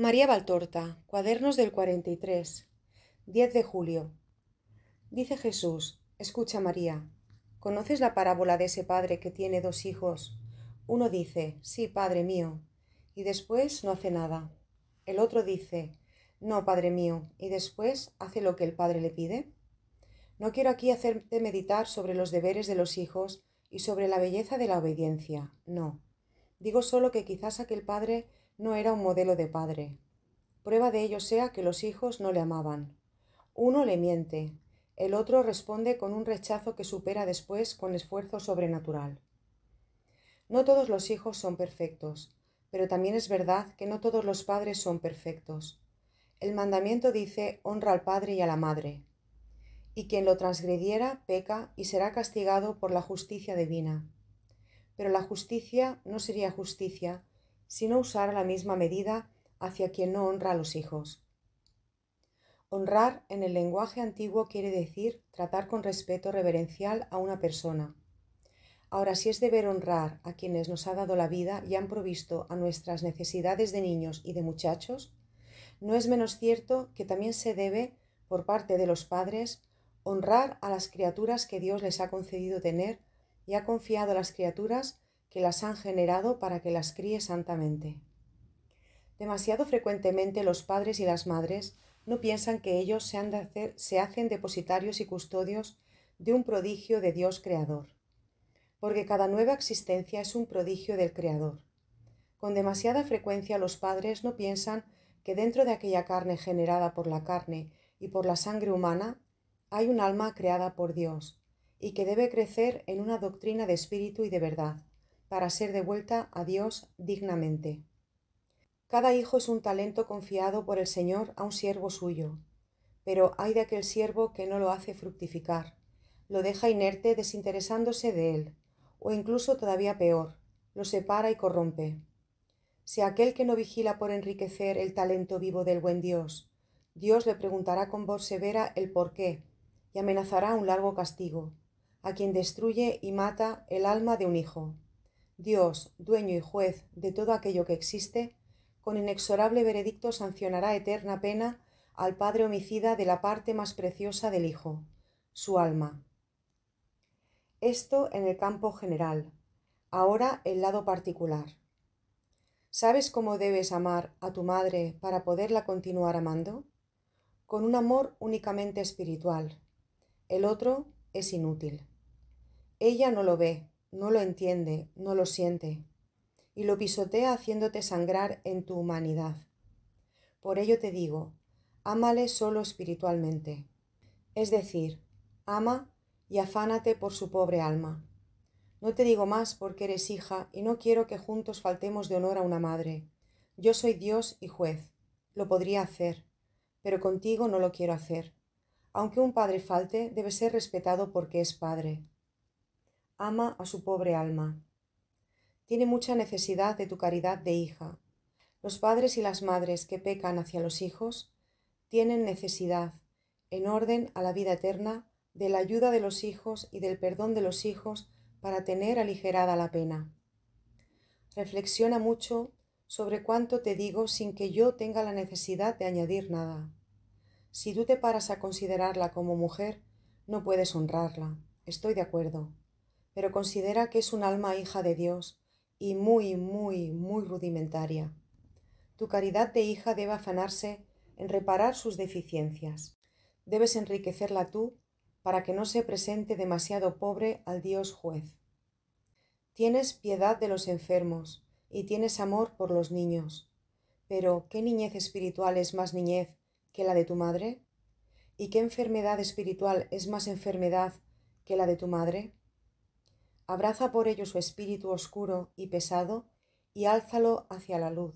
María Valtorta, Cuadernos del 43, 10 de julio. Dice Jesús, escucha María, ¿conoces la parábola de ese padre que tiene dos hijos? Uno dice, sí, padre mío, y después no hace nada. El otro dice, no, padre mío, y después hace lo que el padre le pide. No quiero aquí hacerte meditar sobre los deberes de los hijos y sobre la belleza de la obediencia, no. Digo solo que quizás aquel padre no era un modelo de padre. Prueba de ello sea que los hijos no le amaban. Uno le miente, el otro responde con un rechazo que supera después con esfuerzo sobrenatural. No todos los hijos son perfectos, pero también es verdad que no todos los padres son perfectos. El mandamiento dice honra al padre y a la madre, y quien lo transgrediera peca y será castigado por la justicia divina. Pero la justicia no sería justicia si no usara la misma medida hacia quien no honra a los hijos. Honrar en el lenguaje antiguo quiere decir tratar con respeto reverencial a una persona. Ahora, si es deber honrar a quienes nos ha dado la vida y han provisto a nuestras necesidades de niños y de muchachos, no es menos cierto que también se debe, por parte de los padres, honrar a las criaturas que Dios les ha concedido tener y ha confiado a las criaturas que las han generado para que las críe santamente. Demasiado frecuentemente los padres y las madres no piensan que ellos se, se hacen depositarios y custodios de un prodigio de Dios Creador, porque cada nueva existencia es un prodigio del Creador. Con demasiada frecuencia los padres no piensan que dentro de aquella carne generada por la carne y por la sangre humana hay un alma creada por Dios, y que debe crecer en una doctrina de espíritu y de verdad, para ser devuelta a Dios dignamente. Cada hijo es un talento confiado por el Señor a un siervo suyo, pero hay de aquel siervo que no lo hace fructificar, lo deja inerte desinteresándose de él, o incluso todavía peor, lo separa y corrompe. Si aquel que no vigila por enriquecer el talento vivo del buen Dios, Dios le preguntará con voz severa el por qué, y amenazará un largo castigo, a quien destruye y mata el alma de un hijo. Dios, dueño y juez de todo aquello que existe, con inexorable veredicto sancionará eterna pena al padre homicida de la parte más preciosa del Hijo, su alma. Esto en el campo general, ahora el lado particular. ¿Sabes cómo debes amar a tu madre para poderla continuar amando? Con un amor únicamente espiritual. El otro es inútil. Ella no lo ve, no lo entiende, no lo siente, y lo pisotea haciéndote sangrar en tu humanidad. Por ello te digo, ámale solo espiritualmente, es decir, ama y afánate por su pobre alma. No te digo más porque eres hija y no quiero que juntos faltemos de honor a una madre. Yo soy Dios y juez. Lo podría hacer, pero contigo no lo quiero hacer. Aunque un padre falte, debe ser respetado porque es padre ama a su pobre alma. Tiene mucha necesidad de tu caridad de hija. Los padres y las madres que pecan hacia los hijos tienen necesidad, en orden a la vida eterna, de la ayuda de los hijos y del perdón de los hijos para tener aligerada la pena. Reflexiona mucho sobre cuánto te digo sin que yo tenga la necesidad de añadir nada. Si tú te paras a considerarla como mujer, no puedes honrarla. Estoy de acuerdo pero considera que es un alma hija de Dios y muy, muy, muy rudimentaria. Tu caridad de hija debe afanarse en reparar sus deficiencias. Debes enriquecerla tú para que no se presente demasiado pobre al Dios juez. Tienes piedad de los enfermos y tienes amor por los niños. Pero, ¿qué niñez espiritual es más niñez que la de tu madre? ¿Y qué enfermedad espiritual es más enfermedad que la de tu madre? abraza por ello su espíritu oscuro y pesado y álzalo hacia la luz.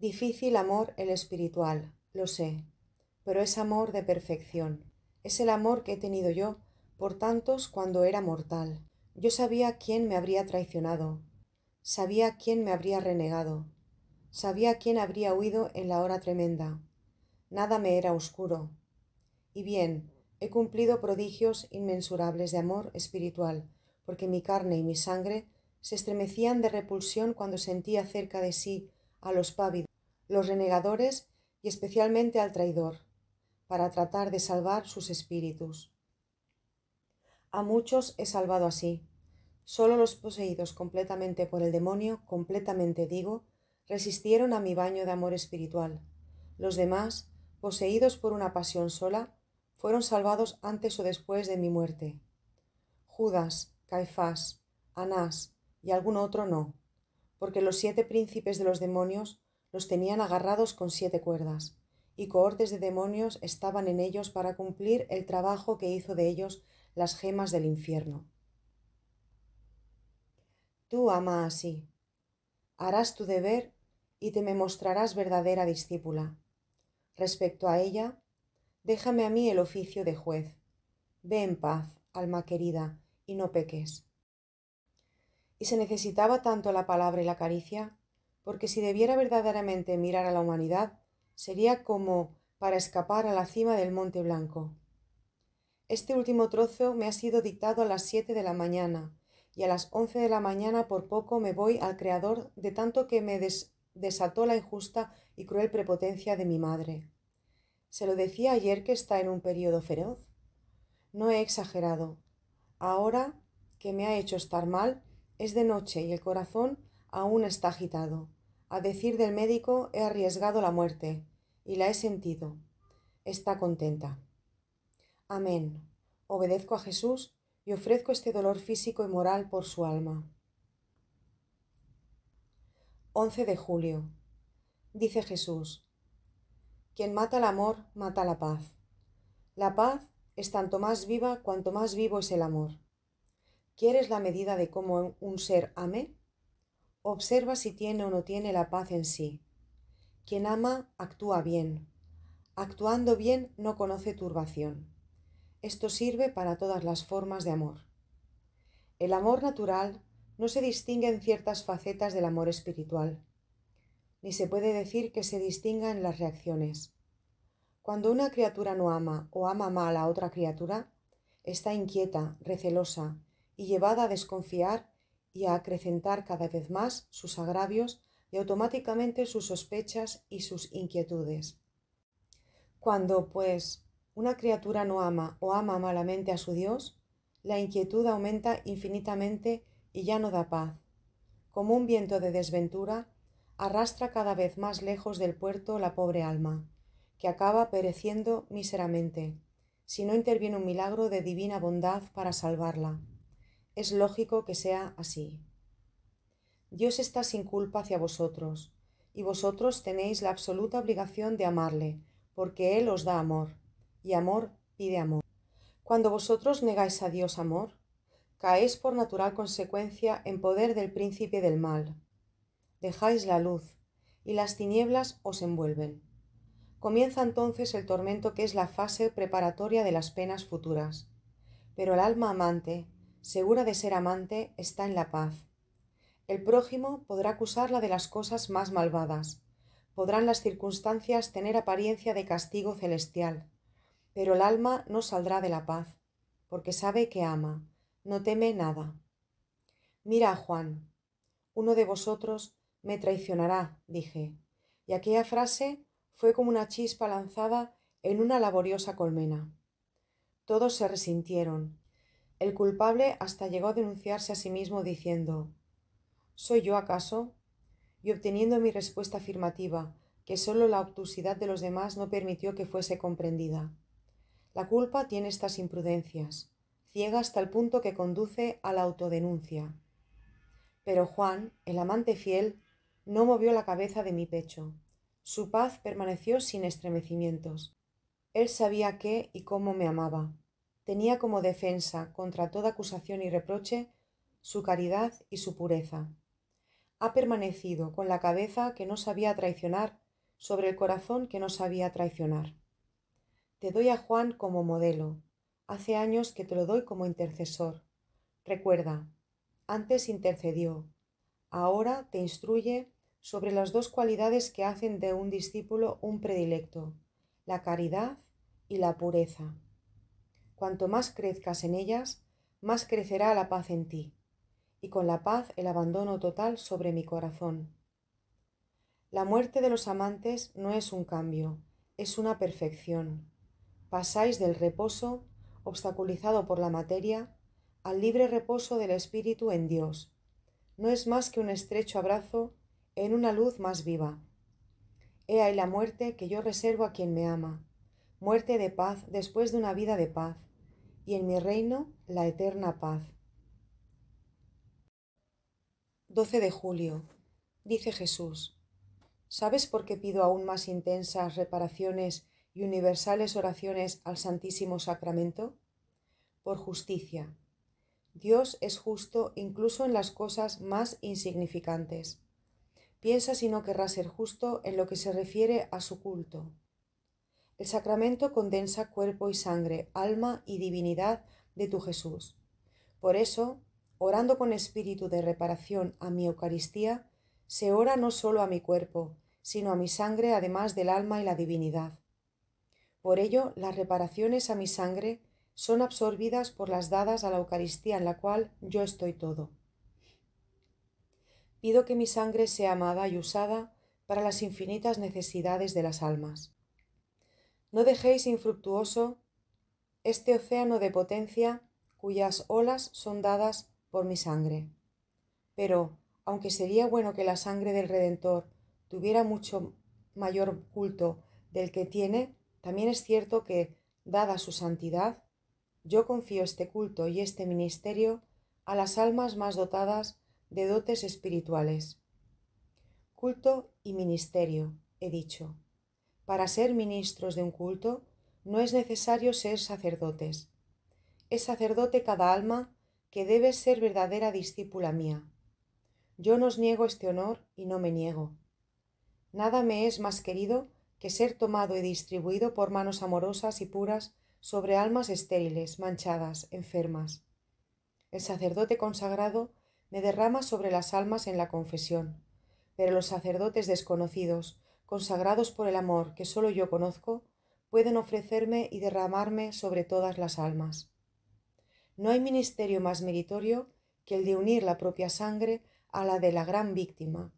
Difícil amor el espiritual, lo sé, pero es amor de perfección. Es el amor que he tenido yo por tantos cuando era mortal. Yo sabía quién me habría traicionado, sabía quién me habría renegado, sabía quién habría huido en la hora tremenda. Nada me era oscuro. Y bien, he cumplido prodigios inmensurables de amor espiritual porque mi carne y mi sangre se estremecían de repulsión cuando sentía cerca de sí a los pávidos, los renegadores y especialmente al traidor, para tratar de salvar sus espíritus. A muchos he salvado así. Solo los poseídos completamente por el demonio, completamente digo, resistieron a mi baño de amor espiritual. Los demás, poseídos por una pasión sola, fueron salvados antes o después de mi muerte. Judas, Caifás, Anás y algún otro no, porque los siete príncipes de los demonios los tenían agarrados con siete cuerdas, y cohortes de demonios estaban en ellos para cumplir el trabajo que hizo de ellos las gemas del infierno. Tú ama así, harás tu deber y te me mostrarás verdadera discípula. Respecto a ella, déjame a mí el oficio de juez. Ve en paz, alma querida, y no peques. Y se necesitaba tanto la palabra y la caricia, porque si debiera verdaderamente mirar a la humanidad, sería como para escapar a la cima del Monte Blanco. Este último trozo me ha sido dictado a las siete de la mañana, y a las once de la mañana por poco me voy al Creador de tanto que me desató la injusta y cruel prepotencia de mi madre. Se lo decía ayer que está en un periodo feroz. No he exagerado, Ahora que me ha hecho estar mal, es de noche y el corazón aún está agitado. A decir del médico, he arriesgado la muerte y la he sentido. Está contenta. Amén. Obedezco a Jesús y ofrezco este dolor físico y moral por su alma. 11 de julio. Dice Jesús, quien mata el amor, mata la paz. La paz es tanto más viva cuanto más vivo es el amor. ¿Quieres la medida de cómo un ser ame? Observa si tiene o no tiene la paz en sí. Quien ama actúa bien. Actuando bien no conoce turbación. Esto sirve para todas las formas de amor. El amor natural no se distingue en ciertas facetas del amor espiritual, ni se puede decir que se distinga en las reacciones. Cuando una criatura no ama o ama mal a otra criatura, está inquieta, recelosa y llevada a desconfiar y a acrecentar cada vez más sus agravios y automáticamente sus sospechas y sus inquietudes. Cuando, pues, una criatura no ama o ama malamente a su Dios, la inquietud aumenta infinitamente y ya no da paz. Como un viento de desventura, arrastra cada vez más lejos del puerto la pobre alma que acaba pereciendo míseramente, si no interviene un milagro de divina bondad para salvarla. Es lógico que sea así. Dios está sin culpa hacia vosotros, y vosotros tenéis la absoluta obligación de amarle, porque Él os da amor, y amor pide amor. Cuando vosotros negáis a Dios amor, caéis por natural consecuencia en poder del príncipe del mal. Dejáis la luz, y las tinieblas os envuelven. Comienza entonces el tormento que es la fase preparatoria de las penas futuras. Pero el alma amante, segura de ser amante, está en la paz. El prójimo podrá acusarla de las cosas más malvadas. Podrán las circunstancias tener apariencia de castigo celestial. Pero el alma no saldrá de la paz, porque sabe que ama, no teme nada. Mira Juan. Uno de vosotros me traicionará, dije. Y aquella frase fue como una chispa lanzada en una laboriosa colmena. Todos se resintieron. El culpable hasta llegó a denunciarse a sí mismo diciendo ¿Soy yo acaso? y obteniendo mi respuesta afirmativa, que sólo la obtusidad de los demás no permitió que fuese comprendida. La culpa tiene estas imprudencias, ciega hasta el punto que conduce a la autodenuncia. Pero Juan, el amante fiel, no movió la cabeza de mi pecho, su paz permaneció sin estremecimientos. Él sabía qué y cómo me amaba. Tenía como defensa contra toda acusación y reproche su caridad y su pureza. Ha permanecido con la cabeza que no sabía traicionar sobre el corazón que no sabía traicionar. Te doy a Juan como modelo. Hace años que te lo doy como intercesor. Recuerda, antes intercedió, ahora te instruye sobre las dos cualidades que hacen de un discípulo un predilecto, la caridad y la pureza. Cuanto más crezcas en ellas, más crecerá la paz en ti, y con la paz el abandono total sobre mi corazón. La muerte de los amantes no es un cambio, es una perfección. Pasáis del reposo, obstaculizado por la materia, al libre reposo del espíritu en Dios. No es más que un estrecho abrazo en una luz más viva. He ahí la muerte que yo reservo a quien me ama, muerte de paz después de una vida de paz, y en mi reino la eterna paz. 12 de julio. Dice Jesús, ¿sabes por qué pido aún más intensas reparaciones y universales oraciones al Santísimo Sacramento? Por justicia. Dios es justo incluso en las cosas más insignificantes. Piensa si no querrá ser justo en lo que se refiere a su culto. El sacramento condensa cuerpo y sangre, alma y divinidad de tu Jesús. Por eso, orando con espíritu de reparación a mi Eucaristía, se ora no solo a mi cuerpo, sino a mi sangre, además del alma y la divinidad. Por ello, las reparaciones a mi sangre son absorbidas por las dadas a la Eucaristía en la cual yo estoy todo pido que mi sangre sea amada y usada para las infinitas necesidades de las almas. No dejéis infructuoso este océano de potencia cuyas olas son dadas por mi sangre. Pero, aunque sería bueno que la sangre del Redentor tuviera mucho mayor culto del que tiene, también es cierto que, dada su santidad, yo confío este culto y este ministerio a las almas más dotadas de dotes espirituales. Culto y ministerio, he dicho. Para ser ministros de un culto no es necesario ser sacerdotes. Es sacerdote cada alma que debe ser verdadera discípula mía. Yo no os niego este honor y no me niego. Nada me es más querido que ser tomado y distribuido por manos amorosas y puras sobre almas estériles, manchadas, enfermas. El sacerdote consagrado me derrama sobre las almas en la confesión, pero los sacerdotes desconocidos, consagrados por el amor que solo yo conozco, pueden ofrecerme y derramarme sobre todas las almas. No hay ministerio más meritorio que el de unir la propia sangre a la de la gran víctima,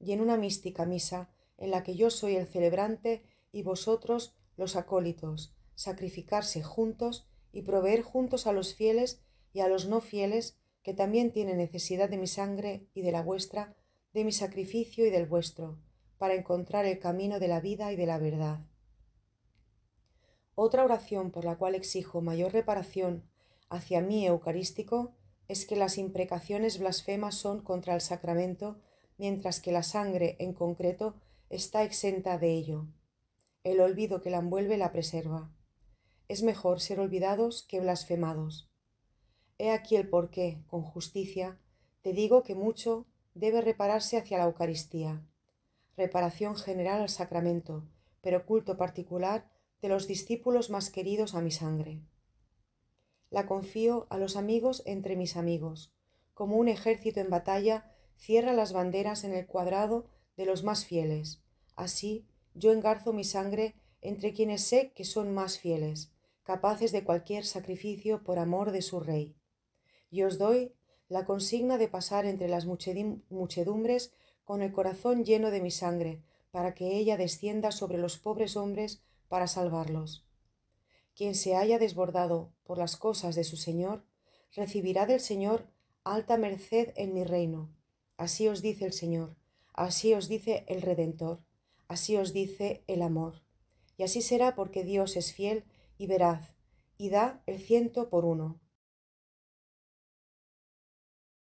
y en una mística misa en la que yo soy el celebrante y vosotros los acólitos, sacrificarse juntos y proveer juntos a los fieles y a los no fieles que también tiene necesidad de mi sangre y de la vuestra, de mi sacrificio y del vuestro, para encontrar el camino de la vida y de la verdad. Otra oración por la cual exijo mayor reparación hacia mí eucarístico es que las imprecaciones blasfemas son contra el sacramento, mientras que la sangre en concreto está exenta de ello. El olvido que la envuelve la preserva. Es mejor ser olvidados que blasfemados. He aquí el porqué, con justicia, te digo que mucho debe repararse hacia la Eucaristía. Reparación general al sacramento, pero culto particular de los discípulos más queridos a mi sangre. La confío a los amigos entre mis amigos. Como un ejército en batalla, cierra las banderas en el cuadrado de los más fieles. Así yo engarzo mi sangre entre quienes sé que son más fieles, capaces de cualquier sacrificio por amor de su Rey y os doy la consigna de pasar entre las muchedumbres con el corazón lleno de mi sangre, para que ella descienda sobre los pobres hombres para salvarlos. Quien se haya desbordado por las cosas de su Señor, recibirá del Señor alta merced en mi reino. Así os dice el Señor, así os dice el Redentor, así os dice el amor. Y así será porque Dios es fiel y veraz, y da el ciento por uno.